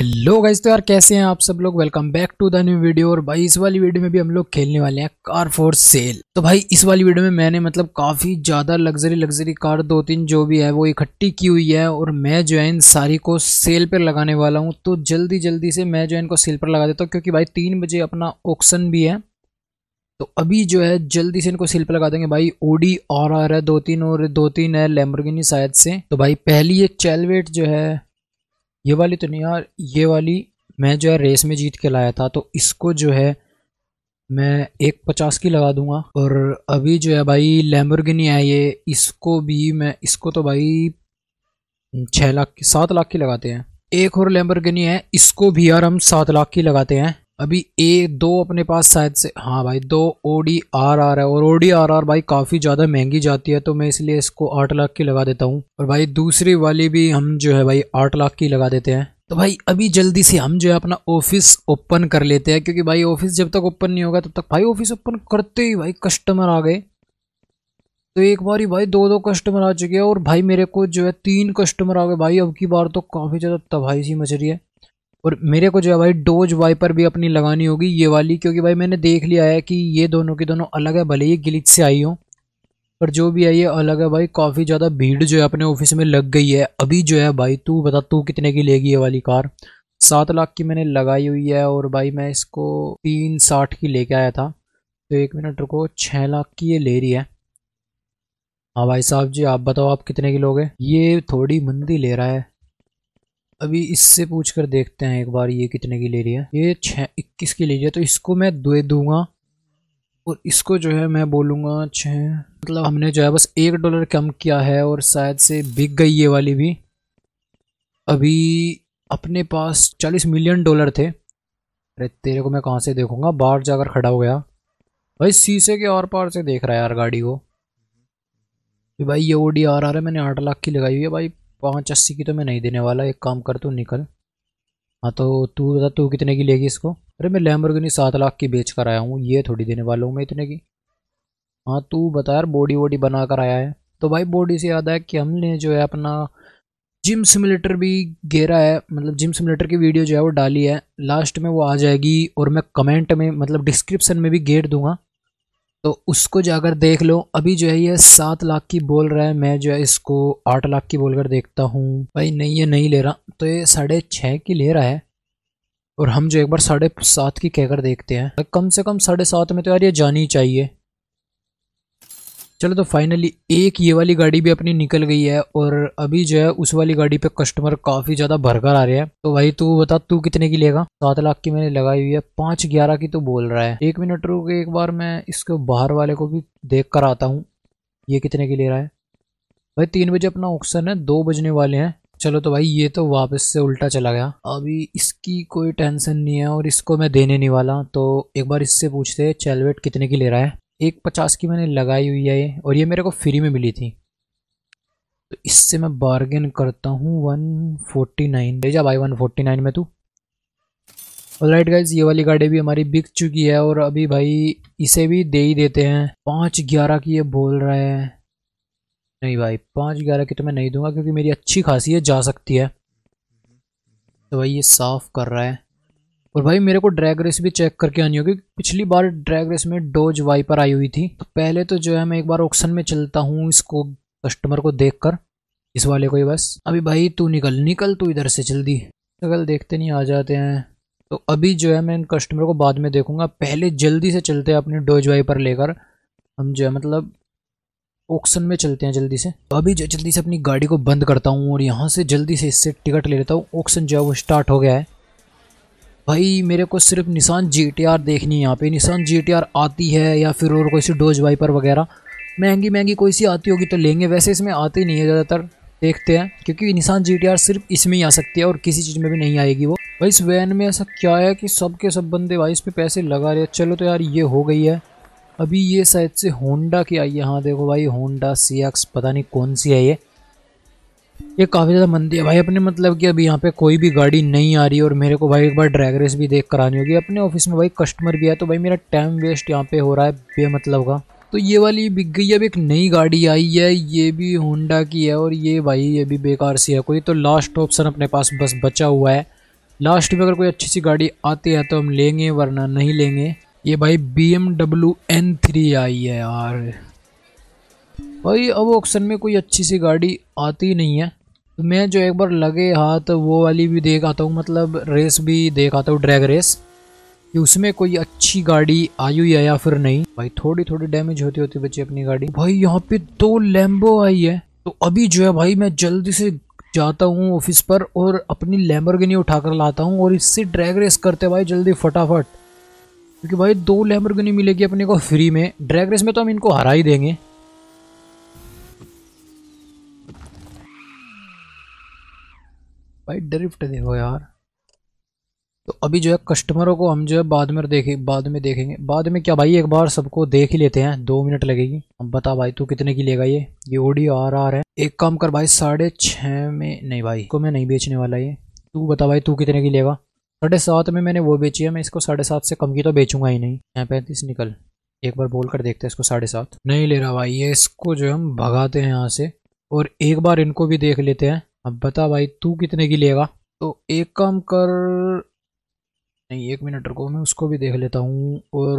hello guys तो यार कैसे हैं आप सब लोग welcome back to the new video और भाई इस वाली वीडियो में भी हम लोग खेलने वाले हैं कार फॉर सेल तो भाई इस वाली वीडियो में मैंने मतलब काफ़ी ज़्यादा लग्जरी लग्जरी कार दो तीन जो भी है वो इकट्ठी की हुई है और मैं जो है इन सारी को सेल पर लगाने वाला हूँ तो जल्दी जल्दी से मैं जो है इनको सेल पर लगा देता हूँ क्योंकि भाई तीन बजे अपना ऑप्शन भी है तो अभी जो है जल्दी से इनको सेल पर लगा देंगे भाई ओडी और है दो तीन और दो तीन है लेम्बरगिनी शायद से तो भाई पहली एक चैलवेट जो है ये वाली तो नहीं यार ये वाली मैं जो है रेस में जीत के लाया था तो इसको जो है मैं एक पचास की लगा दूंगा और अभी जो है भाई लैम्बरगिनी है ये इसको भी मैं इसको तो भाई छः लाख की सात लाख की लगाते हैं एक और लैम्बरगिनी है इसको भी यार हम सात लाख की लगाते हैं अभी ए दो अपने पास शायद से हाँ भाई दो ओ डी आर आर है और ओ डी आर आर भाई काफ़ी ज़्यादा महंगी जाती है तो मैं इसलिए इसको आठ लाख की लगा देता हूँ और भाई दूसरी वाली भी हम जो है भाई आठ लाख की लगा देते हैं तो भाई अभी जल्दी से हम जो है अपना ऑफिस ओपन कर लेते हैं क्योंकि भाई ऑफिस जब तक ओपन नहीं होगा तब तक भाई ऑफिस ओपन करते ही भाई कस्टमर आ गए तो एक बार ही भाई दो दो कस्टमर आ चुके हैं और भाई मेरे को जो है तीन कस्टमर आ गए भाई अब की बार तो काफ़ी ज़्यादा तबाही सी मच रही है और मेरे को जो है भाई डोज वाइपर भी अपनी लगानी होगी ये वाली क्योंकि भाई मैंने देख लिया है कि ये दोनों के दोनों अलग है भले ही गिलिच से आई हो पर जो भी है ये अलग है भाई काफ़ी ज़्यादा भीड़ जो है अपने ऑफिस में लग गई है अभी जो है भाई तू बता तू कितने की लेगी ये वाली कार सात लाख की मैंने लगाई हुई है और भाई मैं इसको तीन साठ की लेके आया था तो एक मिनट रुको छः लाख की ये ले रही है हाँ भाई साहब जी आप बताओ आप कितने की लोगे ये थोड़ी मंदी ले रहा है अभी इससे पूछ कर देखते हैं एक बार ये कितने की ले रही है ये छः इक्कीस की ले रही है तो इसको मैं दे दूंगा और इसको जो है मैं बोलूँगा छः मतलब हमने जो है बस एक डॉलर कम किया है और शायद से बिक गई ये वाली भी अभी अपने पास चालीस मिलियन डॉलर थे अरे तेरे को मैं कहाँ से देखूँगा बाहर जाकर खड़ा हो गया भाई शीशे के और पार से देख रहा है यार गाड़ी को भाई ये ओडी आर आर है मैंने आठ लाख की लगाई हुई है भाई पाँच अस्सी की तो मैं नहीं देने वाला एक काम कर तू निकल हाँ तो तू बता तू कितने की लेगी इसको अरे मैं लैम्बोर्गिनी सात लाख की बेच कर आया हूँ ये थोड़ी देने वाला हूँ मैं इतने की हाँ तू बता यार बॉडी वॉडी बना कर आया है तो भाई बॉडी से याद है कि हमने जो है अपना जिम सिमुलेटर भी घेरा है मतलब जिम सिमुलेटर की वीडियो जो है वो डाली है लास्ट में वो आ जाएगी और मैं कमेंट में मतलब डिस्क्रिप्शन में भी घेर दूंगा तो उसको जाकर देख लो अभी जो है ये सात लाख की बोल रहा है मैं जो है इसको आठ लाख की बोलकर देखता हूँ भाई नहीं ये नहीं ले रहा तो ये साढ़े छः की ले रहा है और हम जो एक बार साढ़े सात की कहकर देखते हैं कम से कम साढ़े सात में तो यार ये जानी चाहिए चलो तो फाइनली एक ये वाली गाड़ी भी अपनी निकल गई है और अभी जो है उस वाली गाड़ी पे कस्टमर काफ़ी ज़्यादा भरकर आ रहे हैं तो भाई तू बता तू कितने की लेगा सात लाख की मैंने लगाई हुई है पाँच ग्यारह की तो बोल रहा है एक मिनट रुक एक बार मैं इसके बाहर वाले को भी देख कर आता हूँ ये कितने की ले रहा है भाई तीन बजे अपना ऑप्शन है दो बजने वाले हैं चलो तो भाई ये तो वापस से उल्टा चला गया अभी इसकी कोई टेंशन नहीं है और इसको मैं देने नहीं वाला तो एक बार इससे पूछते हैं चैलवेट कितने की ले रहा है एक पचास की मैंने लगाई हुई है ये और ये मेरे को फ्री में मिली थी तो इससे मैं बार्गेन करता हूँ वन फोर्टी नाइन ले जा भाई वन फोर्टी नाइन में तू और राइट गाइज ये वाली गाड़ी भी हमारी बिक चुकी है और अभी भाई इसे भी दे ही देते हैं पाँच ग्यारह की ये बोल रहे हैं नहीं भाई पाँच ग्यारह की तो मैं नहीं दूंगा क्योंकि मेरी अच्छी खासी है जा सकती है तो भाई ये साफ़ कर रहा है और भाई मेरे को ड्रैग रेस भी चेक करके आनी होगी पिछली बार ड्रैग रेस में डोज वाइपर आई हुई थी तो पहले तो जो है मैं एक बार ऑप्शन में चलता हूँ इसको कस्टमर को देख कर इस वाले को ही बस अभी भाई तू निकल निकल तू इधर से जल्दी अगर देखते नहीं आ जाते हैं तो अभी जो है मैं इन कस्टमर को बाद में देखूंगा पहले जल्दी से चलते हैं अपने डोज वाइपर लेकर हम जो है मतलब ऑक्शन में चलते हैं जल्दी से तो अभी जो जल्दी से अपनी गाड़ी को बंद करता हूँ और यहाँ से जल्दी से इससे टिकट ले लेता हूँ ऑक्शन जो है वो स्टार्ट हो गया है भाई मेरे को सिर्फ निशान जी देखनी है यहाँ पे निशान जी आती है या फिर और कोई सी डोज वाइपर वगैरह महंगी महंगी कोई सी आती होगी तो लेंगे वैसे इसमें आती नहीं है ज़्यादातर देखते हैं क्योंकि निशान जी सिर्फ इसमें ही आ सकती है और किसी चीज़ में भी नहीं आएगी वो भाई इस वैन में ऐसा क्या है कि सब के सब बंदे भाई इस पर पैसे लगा रहे चलो तो यार ये हो गई है अभी ये शायद से होंडा की आई है हाँ देखो भाई होंडा सी पता नहीं कौन सी है ये ये काफ़ी ज़्यादा मंदी है भाई अपने मतलब कि अभी यहाँ पे कोई भी गाड़ी नहीं आ रही और मेरे को भाई एक बार ड्रैग रेस भी देख करानी होगी अपने ऑफिस में भाई कस्टमर भी है तो भाई मेरा टाइम वेस्ट यहाँ पे हो रहा है मतलब का तो ये वाली बिक गई अब एक नई गाड़ी आई है ये भी होंडा की है और ये भाई ये भी बेकार सी है कोई तो लास्ट ऑप्शन अपने पास बस बचा हुआ है लास्ट में अगर कोई अच्छी सी गाड़ी आती है तो हम लेंगे वरना नहीं लेंगे ये भाई B M W N three आई है यार भाई अब ऑक्शन में कोई अच्छी सी गाड़ी आती नहीं है तो मैं जो एक बार लगे हाथ वो वाली भी देख आता हूँ मतलब रेस भी देख आता हूँ ड्रैग रेस कि उसमें कोई अच्छी गाड़ी आई हुई है या फिर नहीं भाई थोड़ी थोड़ी डैमेज होती होती बची अपनी गाड़ी भाई यहाँ पे दो लैम्बो आई है तो अभी जो है भाई मैं जल्दी से जाता हूँ ऑफिस पर और अपनी उठा उठाकर लाता हूँ और इससे ड्रैग रेस करते भाई जल्दी फटाफट क्योंकि भाई दो लैम्बर मिलेगी अपने को फ्री में ड्रैग रेस में तो हम इनको हरा ही देंगे भाई ड्रिफ्ट देखो यार तो अभी जो है कस्टमरों को हम जो है बाद में देखे बाद में देखेंगे बाद में क्या भाई एक बार सबको देख ही लेते हैं दो मिनट लगेगी हम बता भाई तू कितने की लेगा ये ये ओडी आर आर है एक काम कर भाई साढ़े छः में नहीं भाई को मैं नहीं बेचने वाला ये तू बता भाई तू कितने की लेगा साढ़े सात में मैंने वो बेची है मैं इसको साढ़े सात से कम की तो बेचूंगा ही नहीं यहाँ पैंतीस निकल एक बार बोल कर देखते हैं इसको साढ़े सात नहीं ले रहा भाई ये इसको जो हम भगाते हैं यहाँ से और एक बार इनको भी देख लेते हैं अब बता भाई तू कितने की लेगा तो एक काम कर नहीं एक मिनट रुको मैं उसको भी देख लेता हूँ और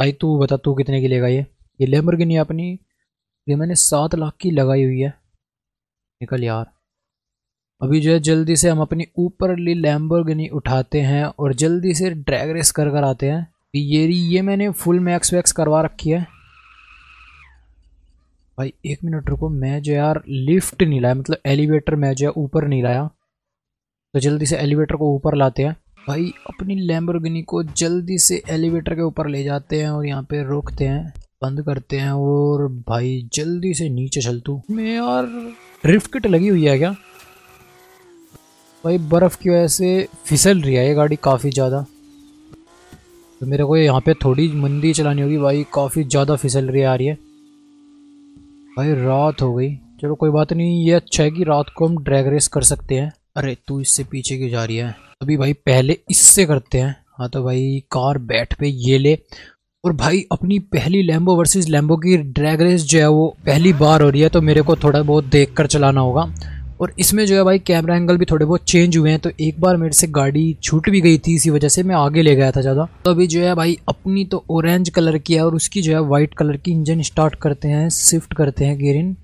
भाई तू बता तू कितने की लेगा ये ये लेमर की नहीं अपनी ये मैंने सात लाख की लगाई हुई है निकल यार अभी जो है जल्दी से हम अपनी ऊपर लैम्बर गनी उठाते हैं और जल्दी से ड्रैग रेस कर कर आते हैं ये ये मैंने फुल मैक्स वैक्स करवा रखी है भाई एक मिनट रुको मैं जो यार लिफ्ट नहीं लाया मतलब एलिवेटर मैं जो है ऊपर नहीं लाया तो जल्दी से एलिवेटर को ऊपर लाते हैं भाई अपनी लैम्बोर्गिनी को जल्दी से एलिवेटर के ऊपर ले जाते हैं और यहाँ पे रोकते हैं बंद करते हैं और भाई जल्दी से नीचे चल तू मैं यार ड्रिफ्ट किट लगी हुई है क्या भाई बर्फ़ की वजह से फिसल रही है ये गाड़ी काफ़ी ज़्यादा तो मेरे को यहाँ पे थोड़ी मंदी चलानी होगी भाई काफ़ी ज़्यादा फिसल रही आ रही है भाई रात हो गई चलो कोई बात नहीं ये अच्छा है कि रात को हम ड्रैग रेस कर सकते हैं अरे तू इससे पीछे क्यों जा रही है अभी भाई पहले इससे करते हैं हाँ तो भाई कार बैठ पे ये ले और भाई अपनी पहली लैम्बो वर्सेस लैम्बो की ड्रैग रेस जो है वो पहली बार हो रही है तो मेरे को थोड़ा बहुत देख कर चलाना होगा और इसमें जो है भाई कैमरा एंगल भी थोड़े बहुत चेंज हुए हैं तो एक बार मेरे से गाड़ी छूट भी गई थी इसी वजह से मैं आगे ले गया था ज़्यादा तो अभी जो है भाई अपनी तो ऑरेंज कलर की है और उसकी जो है वाइट कलर की इंजन स्टार्ट करते हैं शिफ्ट करते हैं गेरिन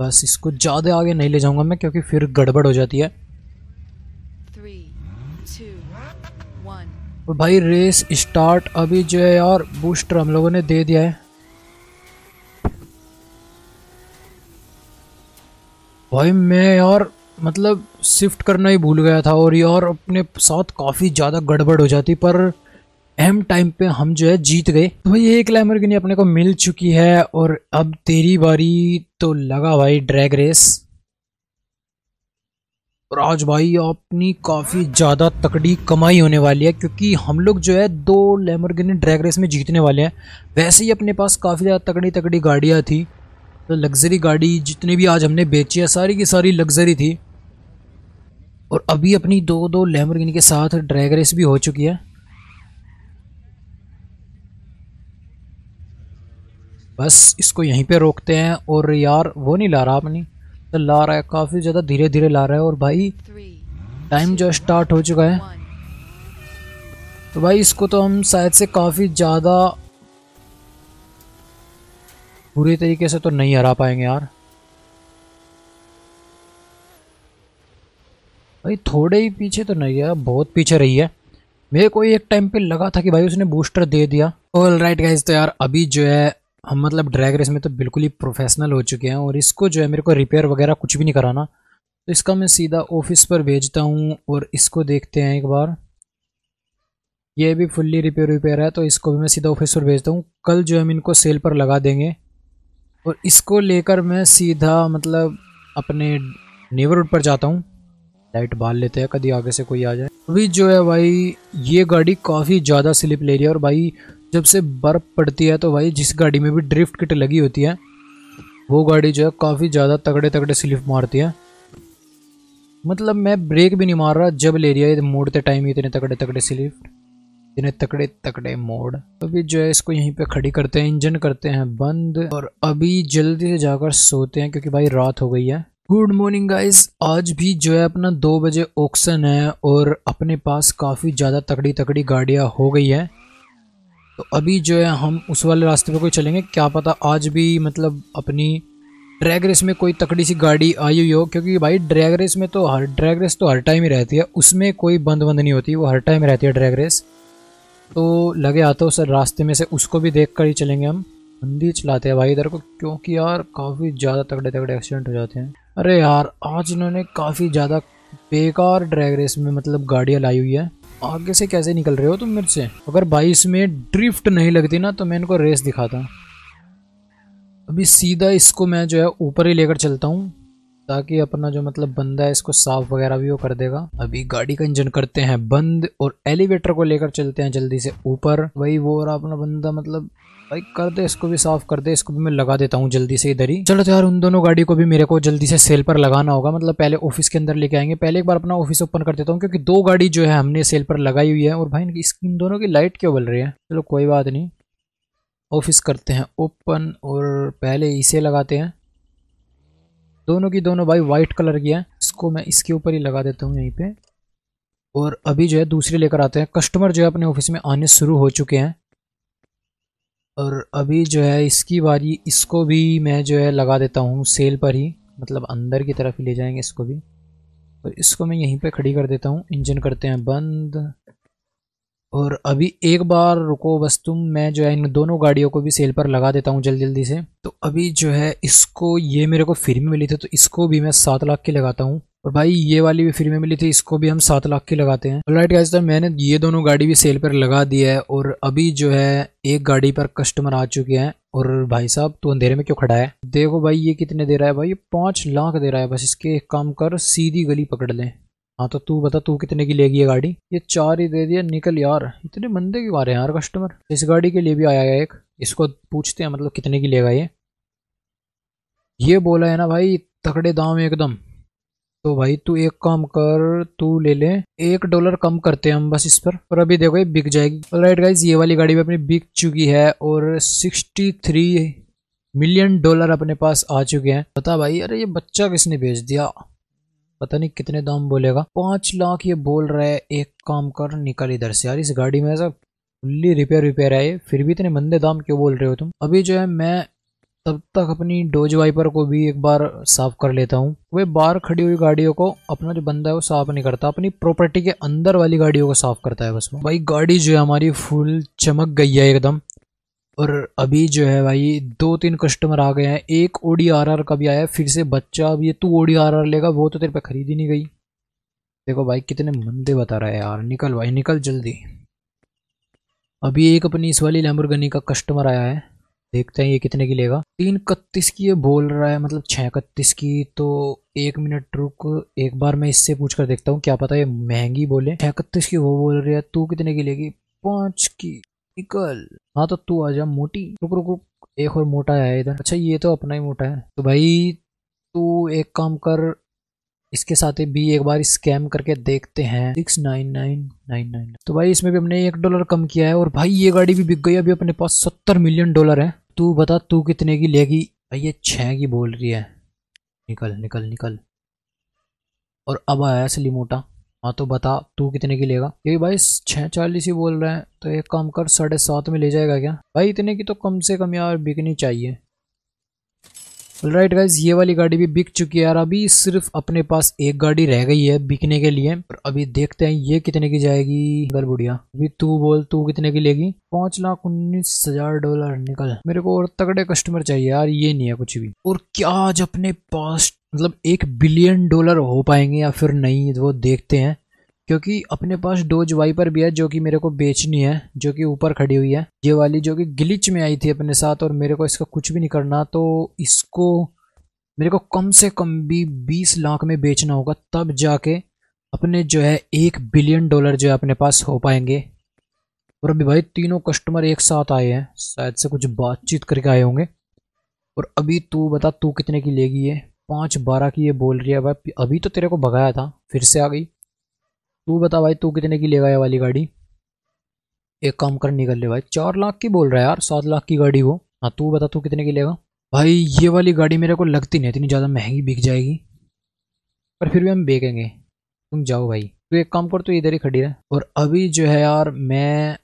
बस इसको ज़्यादा आगे नहीं ले जाऊंगा मैं क्योंकि फिर गड़बड़ हो जाती है Three, two, और तो भाई रेस स्टार्ट अभी जो है यार बूस्टर हम लोगों ने दे दिया है भाई मैं यार मतलब शिफ्ट करना ही भूल गया था और यार अपने साथ काफ़ी ज़्यादा गड़बड़ हो जाती पर एम टाइम पे हम जो है जीत गए तो भाई एक लैमरगिनी अपने को मिल चुकी है और अब तेरी बारी तो लगा भाई ड्रैग रेस और आज भाई अपनी काफ़ी ज़्यादा तकड़ी कमाई होने वाली है क्योंकि हम लोग जो है दो लेमरगिनी ड्रैग रेस में जीतने वाले हैं वैसे ही अपने पास काफ़ी ज़्यादा तकड़ी तकड़ी गाड़ियाँ थी तो लग्जरी गाड़ी जितनी भी आज हमने बेची है सारी की सारी लग्जरी थी और अभी अपनी दो दो लैम्बोर्गिनी के साथ ड्रैग रेस भी हो चुकी है बस इसको यहीं पे रोकते हैं और यार वो नहीं ला रहा अपनी तो ला रहा है काफ़ी ज़्यादा धीरे धीरे ला रहा है और भाई टाइम जो स्टार्ट हो चुका है तो भाई इसको तो हम शायद से काफ़ी ज़्यादा पूरी तरीके से तो नहीं हरा पाएंगे यार भाई थोड़े ही पीछे तो नहीं है बहुत पीछे रही है मेरे को एक टाइम पे लगा था कि भाई उसने बूस्टर दे दिया ऑल राइट गाइज तो यार अभी जो है हम मतलब ड्रैग रेस में तो बिल्कुल ही प्रोफेशनल हो चुके हैं और इसको जो है मेरे को रिपेयर वगैरह कुछ भी नहीं कराना तो इसका मैं सीधा ऑफिस पर भेजता हूँ और इसको देखते हैं एक बार ये भी फुल्ली रिपेयर रिपेयर है तो इसको भी मैं सीधा ऑफिस पर भेजता हूँ कल जो हम इनको सेल पर लगा देंगे और इसको लेकर मैं सीधा मतलब अपने रोड पर जाता हूँ लाइट बाल लेते हैं कभी आगे से कोई आ जाए अभी जो है भाई ये गाड़ी काफ़ी ज़्यादा स्लिप ले रही है और भाई जब से बर्फ़ पड़ती है तो भाई जिस गाड़ी में भी ड्रिफ्ट किट लगी होती है वो गाड़ी जो है काफ़ी ज़्यादा तगड़े तगड़े स्लिप मारती है मतलब मैं ब्रेक भी नहीं मार रहा जब ले रही है मोड़ते टाइम ही इतने तगड़े तगड़े स्लिप्ट इतने तकड़े तकड़े मोड़ अभी जो है इसको यहीं पे खड़ी करते हैं इंजन करते हैं बंद और अभी जल्दी से जाकर सोते हैं क्योंकि भाई रात हो गई है गुड मॉर्निंग गाइस आज भी जो है अपना दो बजे ऑक्शन है और अपने पास काफ़ी ज़्यादा तकड़ी तकड़ी गाड़िया हो गई है तो अभी जो है हम उस वाले रास्ते पे कोई चलेंगे क्या पता आज भी मतलब अपनी ड्रैग रेस में कोई तकड़ी सी गाड़ी आई हुई हो क्योंकि भाई ड्रैग रेस में तो हर ड्रैग रेस तो हर टाइम ही रहती है उसमें कोई बंद बंद नहीं होती वो हर टाइम रहती है ड्रैग रेस तो लगे आते हो सर रास्ते में से उसको भी देख कर ही चलेंगे हम बंदी चलाते हैं भाई इधर को क्योंकि यार काफ़ी ज़्यादा तगड़े तगड़े एक्सीडेंट हो जाते हैं अरे यार आज इन्होंने काफ़ी ज़्यादा बेकार ड्रैग रेस में मतलब गाड़ियाँ लाई हुई है आगे से कैसे निकल रहे हो तुम मेरे से अगर बाईस में ड्रिफ्ट नहीं लगती ना तो मैं इनको रेस दिखाता अभी सीधा इसको मैं जो है ऊपर ही लेकर चलता हूँ ताकि अपना जो मतलब बंदा है इसको साफ वगैरह भी वो कर देगा अभी गाड़ी का इंजन करते हैं बंद और एलिवेटर को लेकर चलते हैं जल्दी से ऊपर वही वो और अपना बंदा मतलब भाई कर दे इसको भी साफ कर दे इसको भी मैं लगा देता हूँ जल्दी से इधर ही चलो तो यार उन दोनों गाड़ी को भी मेरे को जल्दी से सेल पर लगाना होगा मतलब पहले ऑफिस के अंदर लेके आएंगे पहले एक बार अपना ऑफिस ओपन कर देता हूँ क्योंकि दो गाड़ी जो है हमने सेल पर लगाई हुई है और भाई इन दोनों की लाइट क्यों बल रही है चलो कोई बात नहीं ऑफिस करते हैं ओपन और पहले इसे लगाते हैं दोनों की दोनों भाई वाइट कलर की है इसको मैं इसके ऊपर ही लगा देता हूँ यहीं पे और अभी जो है दूसरी लेकर आते हैं कस्टमर जो है अपने ऑफिस में आने शुरू हो चुके हैं और अभी जो है इसकी बारी इसको भी मैं जो है लगा देता हूँ सेल पर ही मतलब अंदर की तरफ ही ले जाएंगे इसको भी और इसको मैं यहीं पे खड़ी कर देता हूँ इंजन करते हैं बंद और अभी एक बार रुको बस तुम मैं जो है इन दोनों गाड़ियों को भी सेल पर लगा देता हूँ जल्दी जल्दी से तो अभी जो है इसको ये मेरे को फ्री में मिली थी तो इसको भी मैं सात लाख की लगाता हूँ और भाई ये वाली भी फ्री में मिली थी इसको भी हम सात लाख की लगाते हैं राइट गाइस तो मैंने ये दोनों गाड़ी भी सेल पर लगा दी है और अभी जो है एक गाड़ी पर कस्टमर आ चुके हैं और भाई साहब तू अंधेरे में क्यों खड़ा है देखो भाई ये कितने दे रहा है भाई ये पाँच लाख दे रहा है बस इसके एक काम कर सीधी गली पकड़ लें हाँ तो तू बता तू कितने की लेगी ये गाड़ी ये चार ही दे दिया निकल यार इतने मंदे क्यों आ रहे हैं यार कस्टमर इस गाड़ी के लिए भी आया है एक इसको पूछते हैं मतलब कितने की लेगा ये ये बोला है ना भाई तकड़े दाम एकदम तो भाई तू एक काम कर तू ले ले एक डॉलर कम करते हैं हम बस इस पर और अभी देखो ये बिक जाएगी राइट गाइज ये वाली गाड़ी भी अपनी बिक चुकी है और सिक्सटी थ्री मिलियन डॉलर अपने पास आ चुके हैं बता भाई अरे ये बच्चा किसने भेज दिया पता नहीं कितने दाम बोलेगा पांच लाख ये बोल रहा है एक काम कर निकल इधर से यार इस गाड़ी में ऐसा फुल्ली रिपेयर रिपेयर है फिर भी इतने मंदे दाम क्यों बोल रहे हो तुम अभी जो है मैं तब तक अपनी डोज वाइपर को भी एक बार साफ कर लेता हूँ वे बाहर खड़ी हुई गाड़ियों को अपना जो बंदा है वो साफ नहीं करता अपनी प्रॉपर्टी के अंदर वाली गाड़ियों को साफ करता है बस भाई गाड़ी जो है हमारी फुल चमक गई है एकदम और अभी जो है भाई दो तीन कस्टमर आ गए हैं एक ओडी आर का भी आया फिर से बच्चा अब ये तू आर लेगा वो तो तेरे पे खरीद ही नहीं गई देखो भाई कितने मंदे बता रहा है यार निकल भाई निकल जल्दी अभी एक अपनी इस वाली लैम्बोर्गनी का कस्टमर आया है देखते हैं ये कितने की लेगा तीन इकतीस की ये बोल रहा है मतलब छः इकतीस की तो एक मिनट रुक एक बार मैं इससे पूछ कर देखता हूँ क्या पता ये महंगी बोले छः इकतीस की वो बोल रही है तू कितने की लेगी पाँच की निकल हाँ तो तू आ जा मोटी रुक रुक रुक एक और मोटा है इधर अच्छा ये तो अपना ही मोटा है तो भाई तू एक काम कर इसके साथ भी एक बार स्कैम करके देखते हैं six nine nine nine nine तो भाई इसमें भी हमने एक डॉलर कम किया है और भाई ये गाड़ी भी बिक गई अभी अपने पास सत्तर मिलियन डॉलर है तू बता तू कितने की लेगी भाई ये छः की बोल रही है निकल निकल निकल और अब आया असली मोटा हाँ तो बता तू कितने की लेगा ये भाई छः चालीस ही बोल रहे हैं तो एक काम कर साढ़े सात में ले जाएगा क्या भाई इतने की तो कम से कम यार बिकनी चाहिए राइट गाइज ये वाली गाड़ी भी बिक चुकी है और अभी सिर्फ अपने पास एक गाड़ी रह गई है बिकने के लिए और अभी देखते हैं ये कितने की जाएगी गल बुढ़िया अभी तू बोल तू कितने की लेगी पांच लाख उन्नीस हजार डॉलर निकल मेरे को और तगड़े कस्टमर चाहिए यार ये नहीं है कुछ भी और क्या आज अपने पास मतलब एक बिलियन डॉलर हो पाएंगे या फिर नहीं वो देखते हैं क्योंकि अपने पास डोज वाइपर भी है जो कि मेरे को बेचनी है जो कि ऊपर खड़ी हुई है ये वाली जो कि ग्लिच में आई थी अपने साथ और मेरे को इसका कुछ भी नहीं करना तो इसको मेरे को कम से कम भी बीस लाख में बेचना होगा तब जाके अपने जो है एक बिलियन डॉलर जो है अपने पास हो पाएंगे और अभी भाई तीनों कस्टमर एक साथ आए हैं शायद से कुछ बातचीत करके आए होंगे और अभी तू बता तू कितने की लेगी ये पाँच बारह की ये बोल रही है भाई अभी तो तेरे को भगाया था फिर से आ गई तू बता भाई तू कितने की लेगा ये वाली गाड़ी एक काम कर निकल ले भाई चार लाख की बोल रहा है यार सात लाख की गाड़ी वो हाँ तू बता तू कितने की लेगा भाई ये वाली गाड़ी मेरे को लगती नहीं इतनी ज़्यादा महंगी बिक जाएगी पर फिर भी हम बेचेंगे तुम जाओ भाई तू एक काम कर तो इधर ही खड़ी रहे और अभी जो है यार मैं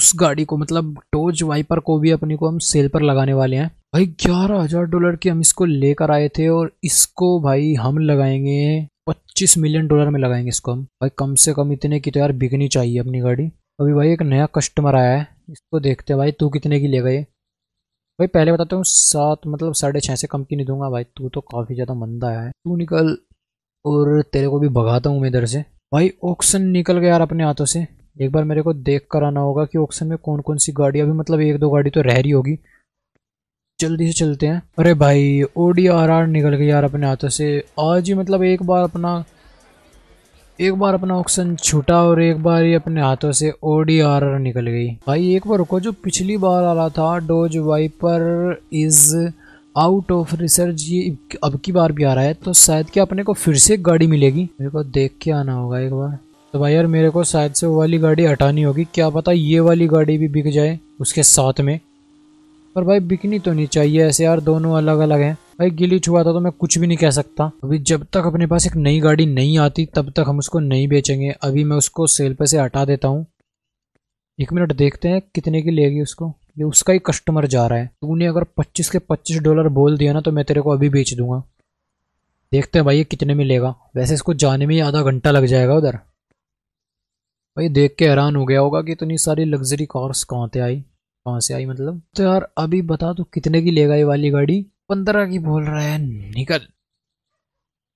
उस गाड़ी को मतलब टोच वाइपर को भी अपनी को हम सेल पर लगाने वाले हैं भाई ग्यारह हज़ार डॉलर की हम इसको लेकर आए थे और इसको भाई हम लगाएंगे पच्चीस मिलियन डॉलर में लगाएंगे इसको हम भाई कम से कम इतने की तो यार बिकनी चाहिए अपनी गाड़ी अभी भाई एक नया कस्टमर आया है इसको देखते हैं भाई तू कितने की लेगा ये भाई पहले बताता हूँ सात मतलब साढ़े छः से कम की नहीं दूंगा भाई तू तो काफ़ी ज़्यादा मंदा है तू निकल और तेरे को भी भगाता हूँ मैं इधर से भाई ऑक्शन निकल गया यार अपने हाथों से एक बार मेरे को देख कर आना होगा कि ऑक्शन में कौन कौन सी गाड़ी अभी मतलब एक दो गाड़ी तो रह रही होगी जल्दी से चलते हैं अरे भाई ओ डी आर आर निकल गया यार अपने हाथों से आज ही मतलब एक बार अपना एक बार अपना ऑक्शन छूटा और एक बार ही अपने हाथों से ओ डी आर आर निकल गई भाई एक बार रुको जो पिछली बार आ रहा था Dodge Viper is out of research ये अब की बार भी आ रहा है तो शायद क्या अपने को फिर से गाड़ी मिलेगी मेरे को देख के आना होगा एक बार तो भाई यार मेरे को शायद से वो वाली गाड़ी हटानी होगी क्या पता ये वाली गाड़ी भी बिक जाए उसके साथ में पर भाई बिकनी तो नहीं चाहिए ऐसे यार दोनों अलग अलग हैं भाई गिली छुआ था तो मैं कुछ भी नहीं कह सकता अभी जब तक अपने पास एक नई गाड़ी नहीं आती तब तक हम उसको नहीं बेचेंगे अभी मैं उसको सेल पे से हटा देता हूँ एक मिनट देखते हैं कितने की लेगी उसको ये उसका ही कस्टमर जा रहा है तूने अगर पच्चीस के पच्चीस डॉलर बोल दिया ना तो मैं तेरे को अभी बेच दूंगा देखते हैं भाई ये कितने में लेगा वैसे इसको जाने में ही आधा घंटा लग जाएगा उधर भाई देख के हैरान हो गया होगा कि इतनी सारी लग्जरी कार्स कहाँ से आई कहाँ से आई मतलब तो यार अभी बता तो कितने की लेगा ये वाली गाड़ी पंद्रह की बोल रहा है निकल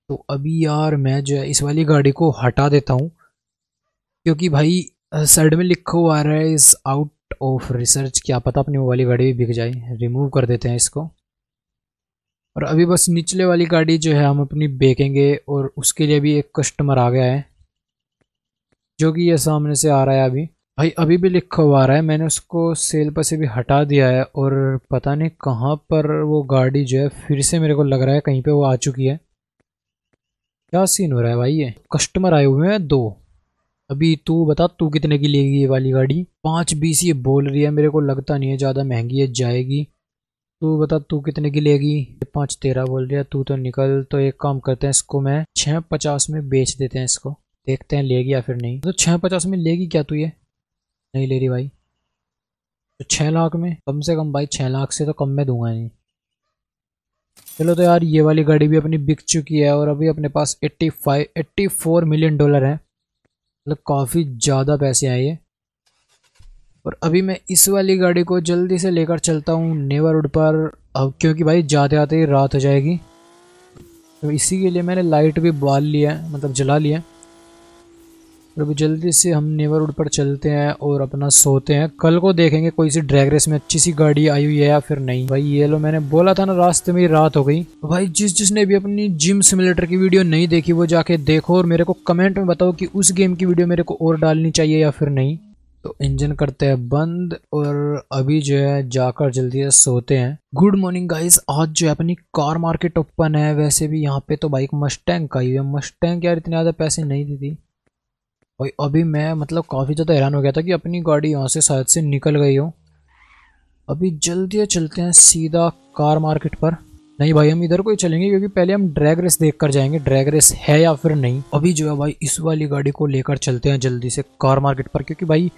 तो अभी यार मैं जो है इस वाली गाड़ी को हटा देता हूँ क्योंकि भाई साइड में लिखा हुआ रहा है इस आउट ऑफ रिसर्च क्या पता अपनी वो वाली गाड़ी भी बिक जाए रिमूव कर देते हैं इसको और अभी बस निचले वाली गाड़ी जो है हम अपनी बेचेंगे और उसके लिए भी एक कस्टमर आ गया है जो कि ये सामने से आ रहा है अभी भाई अभी भी लिखा हुआ रहा है मैंने उसको सेल पर से भी हटा दिया है और पता नहीं कहाँ पर वो गाड़ी जो है फिर से मेरे को लग रहा है कहीं पे वो आ चुकी है क्या सीन हो रहा है भाई ये कस्टमर आए हुए हैं दो अभी तू बता तू कितने की लेगी ये वाली गाड़ी पाँच बीस ये बोल रही है मेरे को लगता नहीं है ज़्यादा महंगी है जाएगी तू बता तू कितने की लेगी पाँच तेरह बोल रही है तू तो निकल तो एक काम करते हैं इसको मैं छः पचास में बेच देते हैं इसको देखते हैं लेगी या फिर नहीं तो छः पचास में लेगी क्या तू ये नहीं ले रही भाई तो छः लाख में कम से कम भाई छः लाख से तो कम में दूंगा नहीं चलो तो यार ये वाली गाड़ी भी अपनी बिक चुकी है और अभी अपने पास 85 84 मिलियन डॉलर है मतलब काफ़ी ज़्यादा पैसे आए हैं और अभी मैं इस वाली गाड़ी को जल्दी से लेकर चलता हूँ नेवर रोड पर अब क्योंकि भाई जाते आते ही रात हो जाएगी तो इसी के लिए मैंने लाइट भी बाल लिया मतलब जला लिया है अभी जल्दी से हम नेवर रोड पर चलते हैं और अपना सोते हैं कल को देखेंगे कोई सी ड्रैग रेस में अच्छी सी गाड़ी आई हुई है या फिर नहीं भाई ये लो मैंने बोला था ना रास्ते में रात हो गई भाई जिस जिसने भी अपनी जिम सिमुलेटर की वीडियो नहीं देखी वो जाके देखो और मेरे को कमेंट में बताओ कि उस गेम की वीडियो मेरे को और डालनी चाहिए या फिर नहीं तो इंजन करते हैं बंद और अभी जो है जाकर जल्दी से सोते हैं गुड मॉर्निंग गाइस आज जो है अपनी कार मार्केट ओपन है वैसे भी यहाँ पे तो बाइक मस्टैंग का ही है मस्टैंग यार इतने ज़्यादा पैसे नहीं देती भाई अभी मैं मतलब काफ़ी ज़्यादा हैरान हो गया था कि अपनी गाड़ी यहाँ से शायद से निकल गई हो अभी जल्दी चलते हैं सीधा कार मार्केट पर नहीं भाई हम इधर को ही चलेंगे क्योंकि पहले हम ड्रैग रेस देख कर जाएंगे ड्रैग रेस है या फिर नहीं अभी जो है भाई इस वाली गाड़ी को लेकर चलते हैं जल्दी से कार मार्केट पर क्योंकि भाई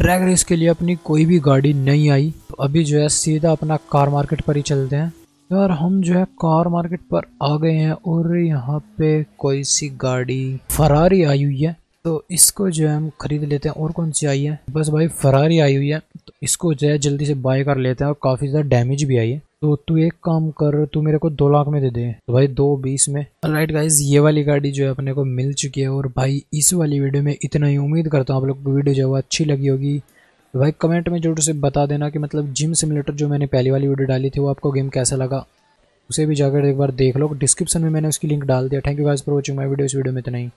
ड्रैग रेस के लिए अपनी कोई भी गाड़ी नहीं आई तो अभी जो है सीधा अपना कार मार्केट पर ही चलते हैं यार हम जो है कार मार्केट पर आ गए हैं और यहाँ पे कोई सी गाड़ी फरारी आई हुई है तो इसको जो है हम ख़रीद लेते हैं और कौन सी आई है बस भाई फरारी आई हुई है तो इसको जो है जल्दी से बाय कर लेते हैं और काफ़ी ज़्यादा डैमेज भी आई है तो तू एक काम कर तू मेरे को दो लाख में दे दे तो भाई दो बीस में राइट गाइज ये वाली गाड़ी जो है अपने को मिल चुकी है और भाई इस वाली वीडियो में इतना ही उम्मीद करता हूँ आप लोग को वीडियो जो है अच्छी लगी होगी तो भाई कमेंट में जरूर से बता देना कि मतलब जिम सिमुलेटर जो मैंने पहली वाली वीडियो डाली थी वो आपको गेम कैसा लगा उसे भी जाकर एक बार देख लो डिस्क्रिप्शन में मैंने उसकी लिंक डाल दिया thank you guys for watching my video इस वीडियो में इतना ही